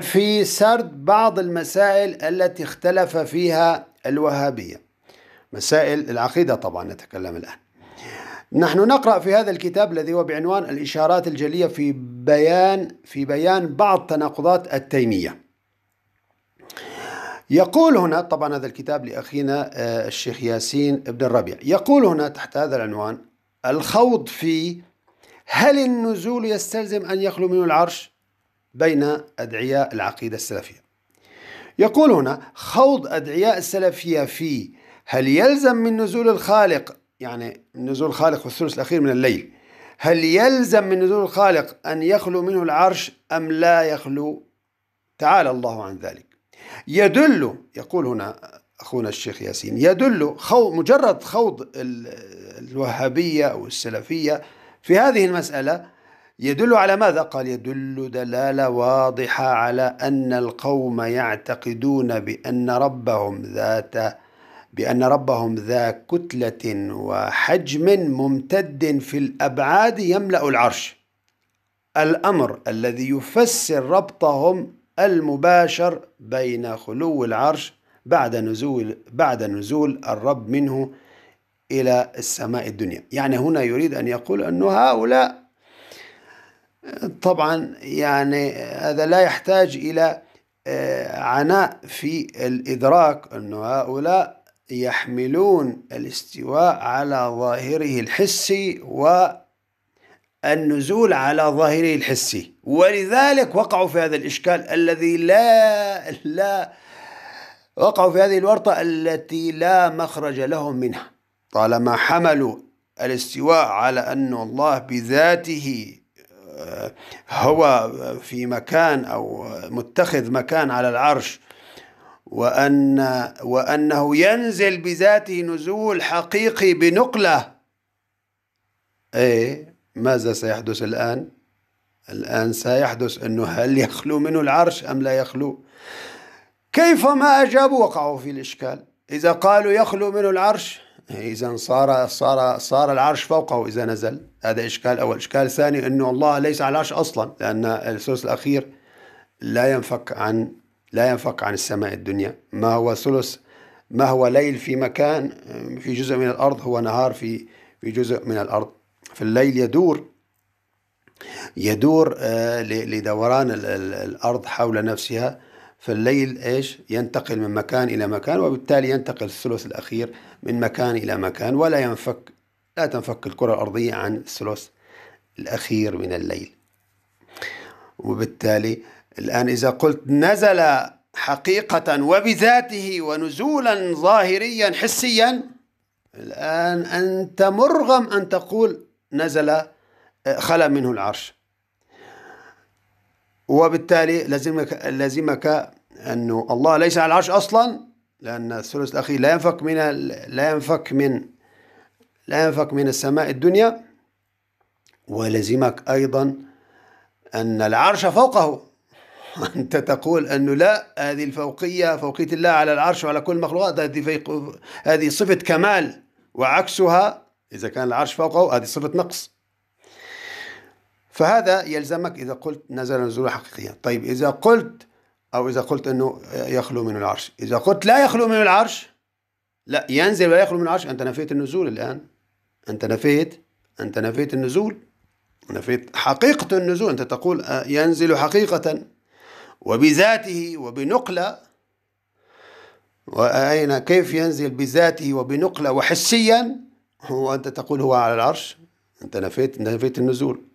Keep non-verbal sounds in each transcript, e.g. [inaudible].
في سرد بعض المسائل التي اختلف فيها الوهابية مسائل العقيدة طبعا نتكلم الآن نحن نقرأ في هذا الكتاب الذي هو بعنوان الإشارات الجلية في بيان في بيان بعض تناقضات التيمية يقول هنا طبعا هذا الكتاب لأخينا آه، الشيخ ياسين ابن الربيع يقول هنا تحت هذا العنوان الخوض في هل النزول يستلزم أن يخلو منه العرش بين أدعياء العقيدة السلفية يقول هنا خوض أدعياء السلفية في هل يلزم من نزول الخالق يعني نزول الخالق في الثلث الأخير من الليل هل يلزم من نزول الخالق أن يخلو منه العرش أم لا يخلو تعالى الله عن ذلك يدل يقول هنا أخونا الشيخ ياسين يدل خوض مجرد خوض الوهابية أو السلفية في هذه المسألة يدل على ماذا؟ قال يدل دلالة واضحة على أن القوم يعتقدون بأن ربهم ذات بأن ربهم ذا كتلة وحجم ممتد في الأبعاد يملأ العرش الأمر الذي يفسر ربطهم المباشر بين خلو العرش بعد نزول بعد نزول الرب منه إلى السماء الدنيا يعني هنا يريد أن يقول أن هؤلاء طبعا يعني هذا لا يحتاج إلى آه، عناء في الإدراك أن هؤلاء يحملون الاستواء على ظاهره الحسي والنزول على ظاهره الحسي ولذلك وقعوا في هذا الإشكال الذي لا لا وقعوا في هذه الورطة التي لا مخرج لهم منها طالما حملوا الاستواء على أن الله بذاته هو في مكان أو متخذ مكان على العرش وأن وأنه ينزل بذاته نزول حقيقي بنقلة إيه ماذا سيحدث الآن؟ الآن سيحدث أنه هل يخلو منه العرش أم لا يخلو؟ كيفما أجابوا وقعوا في الإشكال إذا قالوا يخلو منه العرش إذا صار صار صار العرش فوقه إذا نزل هذا إشكال أول إشكال ثاني أنه الله ليس على العرش أصلا لأن الثلث الأخير لا ينفك عن لا ينفك عن السماء الدنيا ما هو ثلث ما هو ليل في مكان في جزء من الأرض هو نهار في في جزء من الأرض في الليل يدور يدور آه، لدوران الأرض حول نفسها فالليل ايش ينتقل من مكان الى مكان وبالتالي ينتقل الثلث الاخير من مكان الى مكان ولا ينفك لا تنفك الكره الارضيه عن الثلث الاخير من الليل وبالتالي الان اذا قلت نزل حقيقه وبذاته ونزولا ظاهريا حسيا الان انت مرغم ان تقول نزل خلا منه العرش وبالتالي لزمك لزمك أنه الله ليس على العرش أصلا لأن الثلث الأخير لا ينفك من لا ينفك من لا ينفك من السماء الدنيا ولزمك أيضا أن العرش فوقه [laughs] أنت تقول أنه لا هذه الفوقية فوقية الله على العرش وعلى كل المخلوقات هذه هذه صفة كمال وعكسها إذا كان العرش فوقه هذه صفة نقص فهذا يلزمك إذا قلت نزل نزولا حقيقيا طيب إذا قلت أو إذا قلت أنه يخلو من العرش إذا قلت لا يخلو من العرش لا ينزل ولا يخلو من العرش أنت نفيت النزول الآن أنت نفيت أنت نفيت النزول نفيت حقيقة النزول أنت تقول آه، ينزل حقيقة وبذاته وبنقلة وأين كيف ينزل بذاته وبنقلة وحسيا هو أنت تقول هو على العرش أنت نفيت نفيت النزول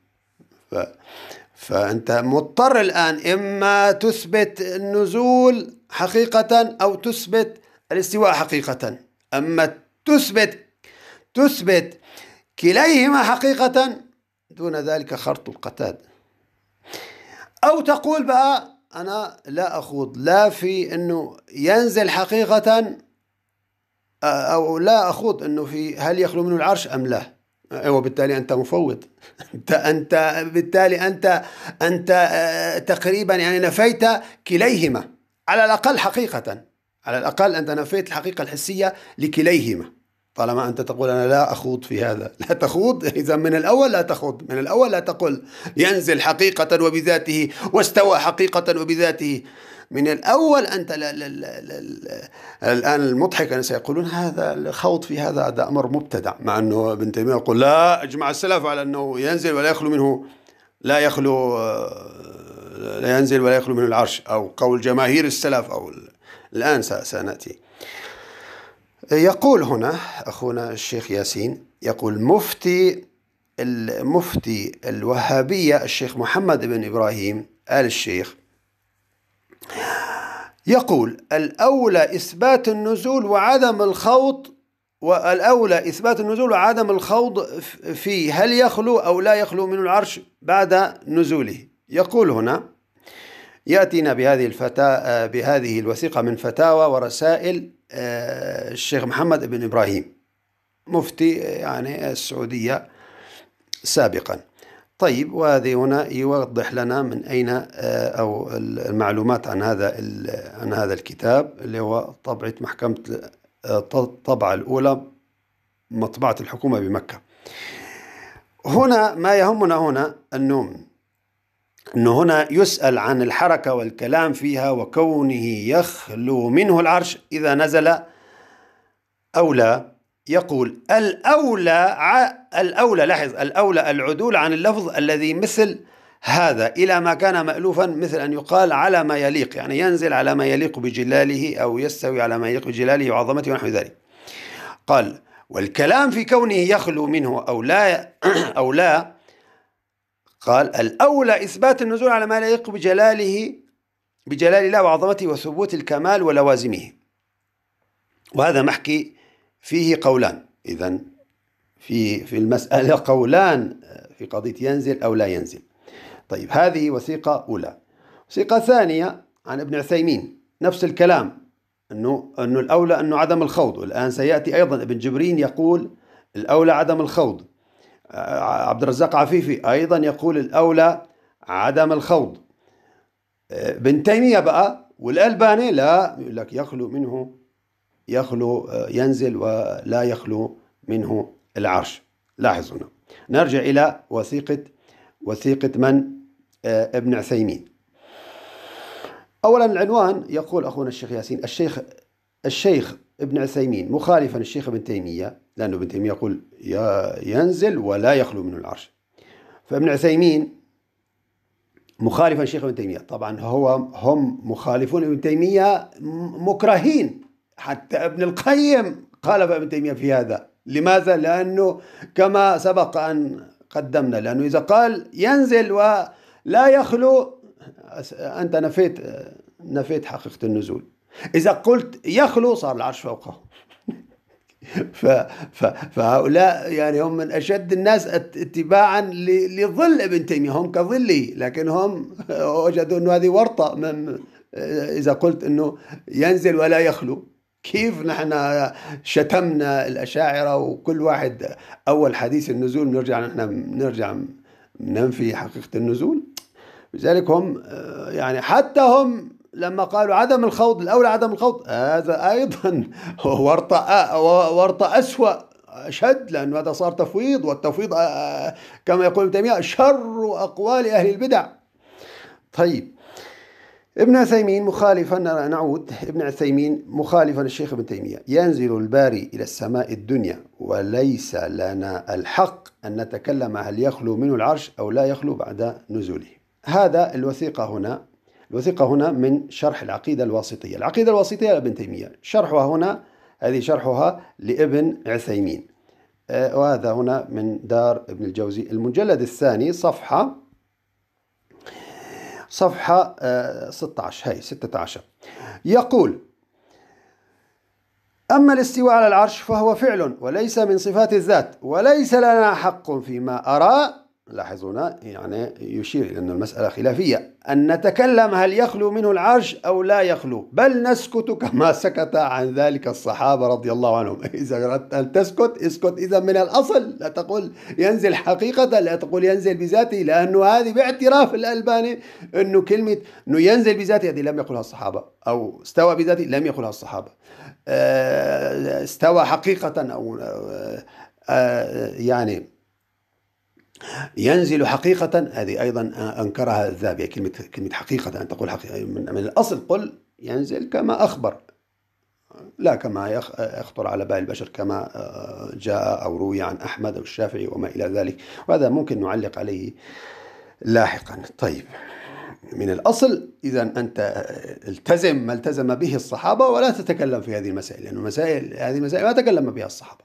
فأنت مضطر الآن إما تثبت النزول حقيقة أو تثبت الاستواء حقيقة أما تثبت تثبت كليهما حقيقة دون ذلك خرط القتاد أو تقول بقى أنا لا أخوض لا في أنه ينزل حقيقة أو لا أخوض أنه في هل يخلو منه العرش أم لا وبالتالي أيوة، انت مفوض [laughs] انت انت بالتالي انت انت آه، تقريبا يعني نفيت كليهما على الاقل حقيقه على الاقل انت نفيت الحقيقه الحسيه لكليهما طالما انت تقول انا لا اخوض في هذا [laughs] لا تخوض اذا من الاول لا تخوض من الاول لا تقل ينزل حقيقه وبذاته واستوى حقيقه وبذاته من الأول أنت الآن المضحك أن سيقولون هذا الخوض في هذا هذا أمر مبتدع مع أنه ابن تيمية يقول لا أجمع السلف على أنه ينزل ولا يخلو منه لا يخلو آه، لا ينزل ولا يخلو منه العرش أو قول جماهير السلف أو الآن سنأتي يقول هنا أخونا الشيخ ياسين يقول مفتي المفتي الوهابية الشيخ محمد بن إبراهيم آل الشيخ يقول الأولى إثبات النزول وعدم الخوض والأولى إثبات النزول وعدم الخوض فيه هل يخلو أو لا يخلو من العرش بعد نزوله يقول هنا يأتينا بهذه الفتاة بهذه الوثيقة من فتاوى ورسائل آه، الشيخ محمد بن إبراهيم مفتي يعني السعودية سابقاً طيب وهذه هنا يوضح لنا من أين آه، أو المعلومات عن هذا عن هذا الكتاب اللي هو طبعة محكمة الطبعة آه، الأولى مطبعة الحكومة بمكة هنا ما يهمنا هنا أنه أنه هنا يسأل عن الحركة والكلام فيها وكونه يخلو منه العرش إذا نزل أو لا يقول الأولى الأولى لاحظ الأولى العدول عن اللفظ الذي مثل هذا إلى ما كان مألوفا مثل أن يقال على ما يليق يعني ينزل على ما يليق بجلاله أو يستوي على ما يليق بجلاله وعظمته ونحو ذلك قال والكلام في كونه يخلو منه أو لا [clears throat] أو لا قال الأولى إثبات النزول على ما يليق بجلاله بجلال الله وعظمته وثبوت الكمال ولوازمه وهذا محكي فيه قولان إذن في في المسألة قولان آه، في قضية ينزل أو لا ينزل طيب هذه وثيقة أولى وثيقة ثانية عن ابن عثيمين نفس الكلام أنه, أنه الأولى أنه عدم الخوض والآن سيأتي أيضا ابن جبرين يقول الأولى عدم الخوض آه، عبد الرزاق عفيفي أيضا يقول الأولى عدم الخوض آه، ابن تيمية بقى والألباني لا يقول لك يخلو منه يخلو ينزل ولا يخلو منه العرش لاحظ هنا نرجع إلى وثيقة وثيقة من آه، ابن عثيمين أولا العنوان يقول أخونا الشيخ ياسين الشيخ الشيخ ابن عثيمين مخالفا الشيخ ابن تيمية لأنه ابن تيمية يقول ينزل ولا يخلو منه العرش فابن عثيمين مخالفا الشيخ ابن تيمية طبعا هو هم مخالفون ابن تيمية مكرهين حتى ابن القيم خالف ابن تيمية في هذا لماذا؟ لأنه كما سبق أن قدمنا لأنه إذا قال ينزل ولا يخلو أنت نفيت نفيت حقيقة النزول إذا قلت يخلو صار العرش فوقه [laughs] ف... ف... فهؤلاء يعني هم من أشد الناس اتباعا لظل ابن تيمية هم كظله لكن هم [laughs] وجدوا أنه هذه ورطة من... إذا قلت أنه ينزل ولا يخلو كيف نحن شتمنا الأشاعرة وكل واحد أول حديث النزول نرجع نحن نرجع ننفي حقيقة النزول لذلك هم آه، يعني حتى هم لما قالوا عدم الخوض الأولى عدم الخوض هذا أيضا [laughs] ورطة آه، ورطة أسوأ أشد لأنه هذا صار تفويض والتفويض آه، كما يقول ابن تيمية شر أقوال أهل البدع طيب ابن عثيمين مخالفا نعود ابن عثيمين مخالفا للشيخ ابن تيمية ينزل الباري إلى السماء الدنيا وليس لنا الحق أن نتكلم هل يخلو منه العرش أو لا يخلو بعد نزوله هذا الوثيقة هنا الوثيقة هنا من شرح العقيدة الواسطية العقيدة الواسطية لابن تيمية شرحها هنا هذه شرحها لابن عثيمين آه، وهذا هنا من دار ابن الجوزي المجلد الثاني صفحة صفحة 16 هي 16 يقول أما الاستواء على العرش فهو فعل وليس من صفات الذات وليس لنا حق فيما أرى لاحظونا هنا يعني يشير إلى أن المسألة خلافية أن نتكلم هل يخلو منه العرش أو لا يخلو بل نسكت كما سكت عن ذلك الصحابة رضي الله عنهم [laughs] إذا أردت أن تسكت اسكت إذا من الأصل لا تقول ينزل حقيقة لا تقول ينزل بذاته لأنه هذه باعتراف الألباني أنه كلمة أنه ينزل بذاته هذه لم يقلها الصحابة أو استوى بذاته لم يقلها الصحابة آه، استوى حقيقة أو آه، آه، يعني ينزل حقيقة هذه أيضا أنكرها الذهبي كلمة كلمة حقيقة أن تقول حقيقة من, من الأصل قل ينزل كما أخبر لا كما يخطر على بال البشر كما آه، جاء أو روي عن أحمد أو الشافعي وما إلى ذلك وهذا ممكن نعلق عليه لاحقا طيب من الأصل إذا أنت آه، التزم ما التزم به الصحابة ولا تتكلم في هذه المسائل لأن المسائل هذه المسائل ما تكلم بها الصحابة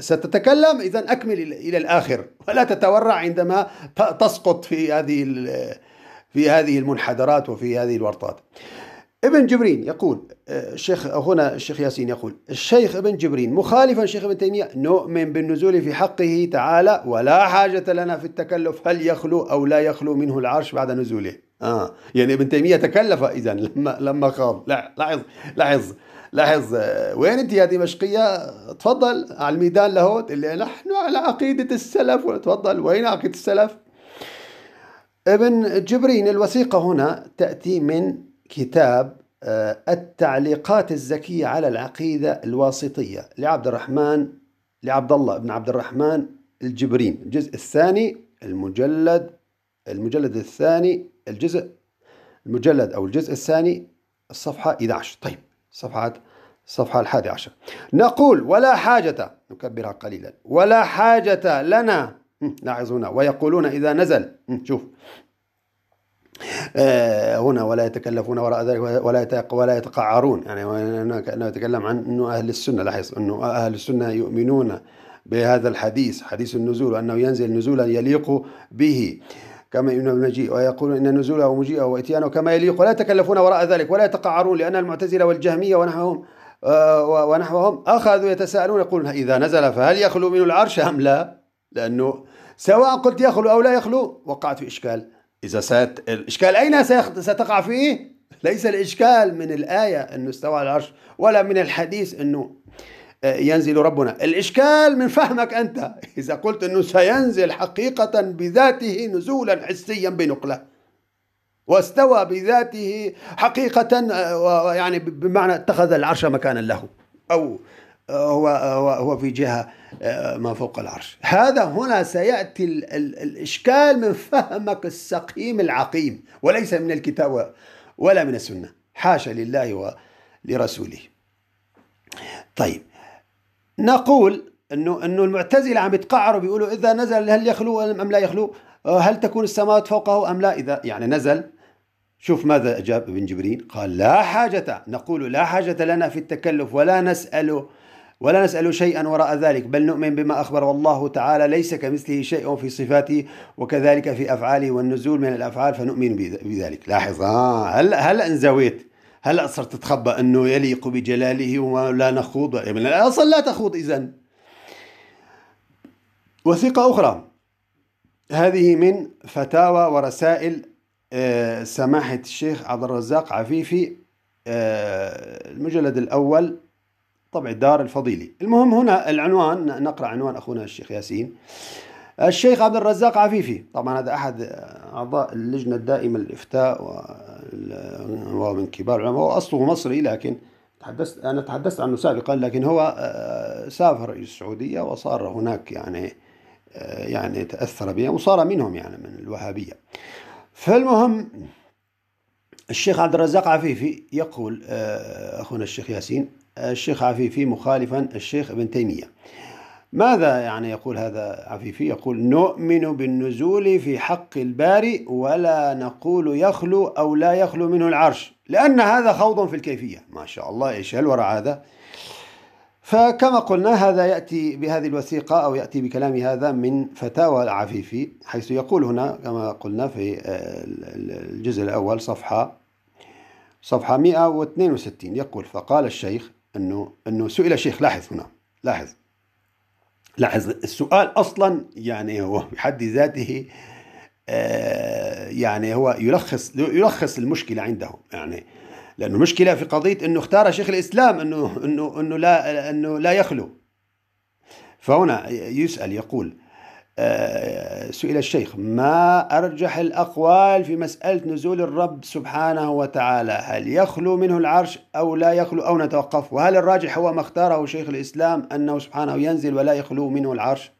ستتكلم إذا أكمل إلى الآخر ولا تتورع عندما تسقط في هذه في هذه المنحدرات وفي هذه الورطات ابن جبرين يقول آه، الشيخ هنا الشيخ ياسين يقول الشيخ ابن جبرين مخالفا شيخ ابن تيمية نؤمن بالنزول في حقه تعالى ولا حاجة لنا في التكلف هل يخلو أو لا يخلو منه العرش بعد نزوله اه يعني ابن تيميه تكلف اذا لما لما خاض لاحظ لاحظ لاحظ آه، وين انت يا دمشقيه تفضل على الميدان لهوت اللي نحن على عقيده السلف تفضل وين عقيده السلف ابن جبرين الوثيقه هنا تاتي من كتاب آه، التعليقات الزكيه على العقيده الواسطيه لعبد الرحمن لعبد الله بن عبد الرحمن الجبرين الجزء الثاني المجلد المجلد الثاني الجزء المجلد أو الجزء الثاني الصفحة 11 طيب صفحة الصفحة الحادي عشر نقول ولا حاجة نكبرها قليلا ولا حاجة لنا لاحظ هنا ويقولون إذا نزل شوف آه، هنا ولا يتكلفون وراء ذلك ولا ولا يتقعرون يعني هناك انه يتكلم عن انه اهل السنه لاحظ انه اهل السنه يؤمنون بهذا الحديث حديث النزول وانه ينزل نزولا يليق به كما يمنى المجيء ويقول إن نزوله ومجيئه وإتيانه كما يليق ولا يتكلفون وراء ذلك ولا يتقعرون لأن المعتزلة والجهمية ونحوهم آه، ونحوهم أخذوا يتساءلون يقولون إذا نزل فهل يخلو من العرش أم لا لأنه سواء قلت يخلو أو لا يخلو وقعت في إشكال إذا سات الإشكال أين ستقع فيه ليس الإشكال من الآية أنه استوى على العرش ولا من الحديث أنه ينزل ربنا الإشكال من فهمك أنت إذا قلت أنه سينزل حقيقة بذاته نزولا حسيا بنقلة واستوى بذاته حقيقة آه، يعني بمعنى اتخذ العرش مكانا له أو آه، هو آه، هو هو في جهة ما فوق العرش هذا هنا سيأتي الإشكال من فهمك السقيم العقيم وليس من الكتاب ولا من السنة حاشا لله ولرسوله طيب نقول انه انه المعتزله عم يتقعروا بيقولوا اذا نزل هل يخلو ام لا يخلو؟ آه، هل تكون السماوات فوقه ام لا؟ اذا يعني نزل شوف ماذا اجاب ابن جبريل؟ قال لا حاجه نقول لا حاجه لنا في التكلف ولا نسال ولا نسأل شيئا وراء ذلك بل نؤمن بما أخبر الله تعالى ليس كمثله شيء في صفاته وكذلك في أفعاله والنزول من الأفعال فنؤمن بذلك لاحظ آه هلا هلا انزويت هلا صرت تتخبى انه يليق بجلاله ولا نخوض من الاصل لا تخوض اذا وثيقه اخرى هذه من فتاوى ورسائل آه، سماحة الشيخ عبد الرزاق عفيفي آه، المجلد الأول طبع الدار الفضيلي المهم هنا العنوان نقرأ عنوان أخونا الشيخ ياسين الشيخ عبد الرزاق عفيفي طبعا هذا أحد أعضاء اللجنة الدائمة للإفتاء ومن كبار العلماء هو أصله مصري لكن تحدثت أنا تحدثت عنه سابقا لكن هو آه، سافر إلى السعودية وصار هناك يعني آه، يعني تأثر بهم وصار منهم يعني من الوهابية فالمهم الشيخ عبد الرزاق عفيفي يقول آه، أخونا الشيخ ياسين الشيخ عفيفي مخالفا الشيخ ابن تيمية ماذا يعني يقول هذا عفيفي يقول نؤمن بالنزول في حق الباري ولا نقول يخلو أو لا يخلو منه العرش لأن هذا خوض في الكيفية ما شاء الله إيش وراء هذا فكما قلنا هذا يأتي بهذه الوثيقة أو يأتي بكلام هذا من فتاوى العفيفي حيث يقول هنا كما قلنا في آه، الجزء الأول صفحة صفحة 162 يقول فقال الشيخ أنه, أنه سئل الشيخ لاحظ هنا لاحظ لاحظ السؤال اصلا يعني هو بحد ذاته آه، يعني هو يلخص يلخص المشكله عندهم يعني لانه المشكله في قضيه انه اختار شيخ الاسلام انه انه انه لا انه لا يخلو فهنا يسال يقول سئل الشيخ ما أرجح الأقوال في مسألة نزول الرب سبحانه وتعالى هل يخلو منه العرش أو لا يخلو أو نتوقف وهل الراجح هو ما اختاره شيخ الإسلام أنه سبحانه ينزل ولا يخلو منه العرش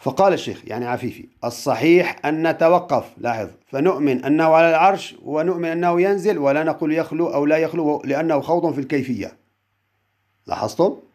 فقال الشيخ يعني عفيفي الصحيح أن نتوقف لاحظ فنؤمن أنه على العرش ونؤمن أنه ينزل ولا نقول يخلو أو لا يخلو لأنه خوض في الكيفية لاحظتم؟